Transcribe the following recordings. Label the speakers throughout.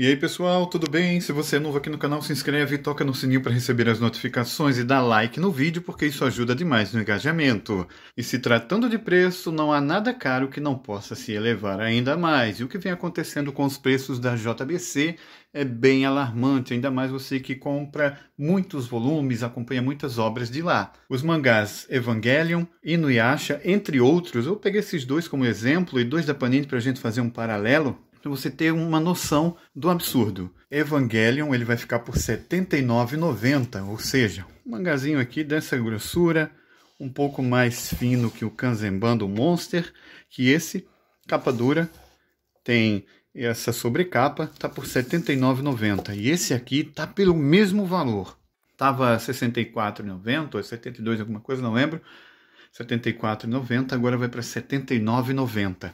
Speaker 1: E aí pessoal, tudo bem? Se você é novo aqui no canal, se inscreve, toca no sininho para receber as notificações e dá like no vídeo porque isso ajuda demais no engajamento. E se tratando de preço, não há nada caro que não possa se elevar ainda mais. E o que vem acontecendo com os preços da JBC é bem alarmante, ainda mais você que compra muitos volumes, acompanha muitas obras de lá. Os mangás Evangelion, e Inuyasha, entre outros, eu peguei esses dois como exemplo e dois da Panini para a gente fazer um paralelo para você ter uma noção do absurdo. Evangelion ele vai ficar por R$ 79,90, ou seja, um mangazinho aqui dessa grossura, um pouco mais fino que o Kanzenban do Monster, que esse, capa dura, tem essa sobrecapa, tá por R$ 79,90. E esse aqui tá pelo mesmo valor. Tava R$ 64,90 ou 72, alguma coisa, não lembro. R$ 74,90, agora vai para R$ 79,90.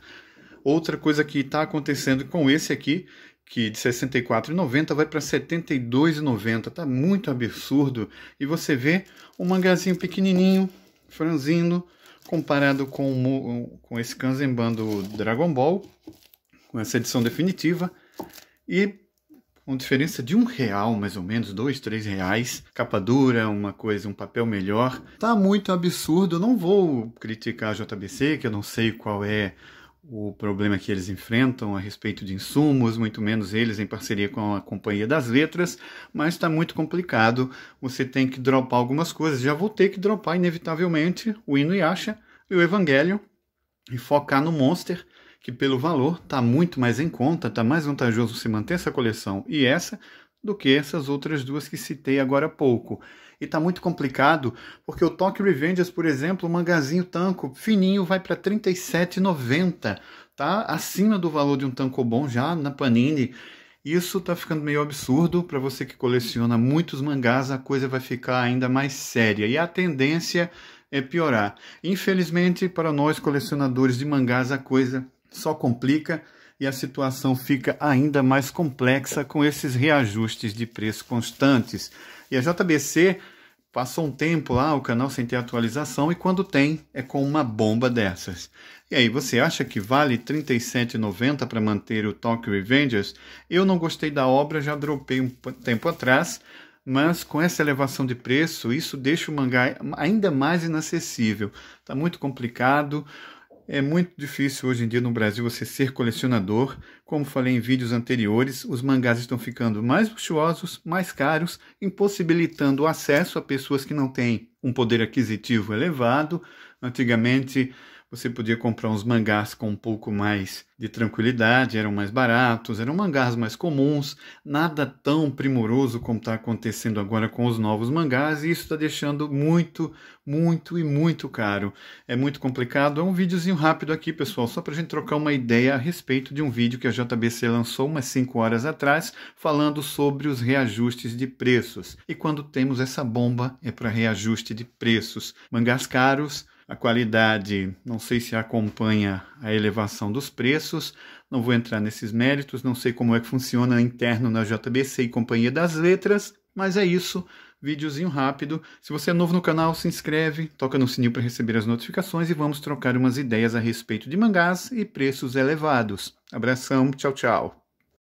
Speaker 1: Outra coisa que está acontecendo com esse aqui, que de 64,90 vai para 72,90. Tá muito absurdo. E você vê um mangazinho pequenininho, franzindo, comparado com, com esse Kanzenban do Dragon Ball, com essa edição definitiva. E com diferença de um real, mais ou menos, dois, três reais. Capa dura, uma coisa, um papel melhor. Tá muito absurdo. não vou criticar a JBC, que eu não sei qual é o problema que eles enfrentam a respeito de insumos, muito menos eles em parceria com a Companhia das Letras, mas está muito complicado. Você tem que dropar algumas coisas. Já vou ter que dropar, inevitavelmente, o Hino Yasha e o Evangelho e focar no Monster, que pelo valor está muito mais em conta, está mais vantajoso você manter essa coleção e essa do que essas outras duas que citei agora há pouco. E tá muito complicado, porque o Tokyo Revengers, por exemplo, o mangazinho tanco fininho vai para 37,90, tá? Acima do valor de um tanco bom já na Panini. Isso tá ficando meio absurdo para você que coleciona muitos mangás, a coisa vai ficar ainda mais séria. E a tendência é piorar. Infelizmente, para nós colecionadores de mangás, a coisa só complica e a situação fica ainda mais complexa com esses reajustes de preço constantes. E a JBC passou um tempo lá, o canal sem ter atualização, e quando tem, é com uma bomba dessas. E aí, você acha que vale R$ 37,90 para manter o Tokyo Revengers? Eu não gostei da obra, já dropei um tempo atrás, mas com essa elevação de preço, isso deixa o mangá ainda mais inacessível. Está muito complicado. É muito difícil hoje em dia no Brasil você ser colecionador. Como falei em vídeos anteriores, os mangás estão ficando mais luxuosos, mais caros, impossibilitando o acesso a pessoas que não têm um poder aquisitivo elevado. Antigamente, você podia comprar uns mangás com um pouco mais de tranquilidade, eram mais baratos, eram mangás mais comuns, nada tão primoroso como está acontecendo agora com os novos mangás, e isso está deixando muito, muito e muito caro. É muito complicado. É um videozinho rápido aqui, pessoal, só para a gente trocar uma ideia a respeito de um vídeo que a JBC lançou umas 5 horas atrás, falando sobre os reajustes de preços. E quando temos essa bomba, é para reajuste de preços. Mangás caros a qualidade, não sei se acompanha a elevação dos preços, não vou entrar nesses méritos, não sei como é que funciona interno na JBC e Companhia das Letras, mas é isso, videozinho rápido. Se você é novo no canal, se inscreve, toca no sininho para receber as notificações e vamos trocar umas ideias a respeito de mangás e preços elevados. Abração, tchau, tchau.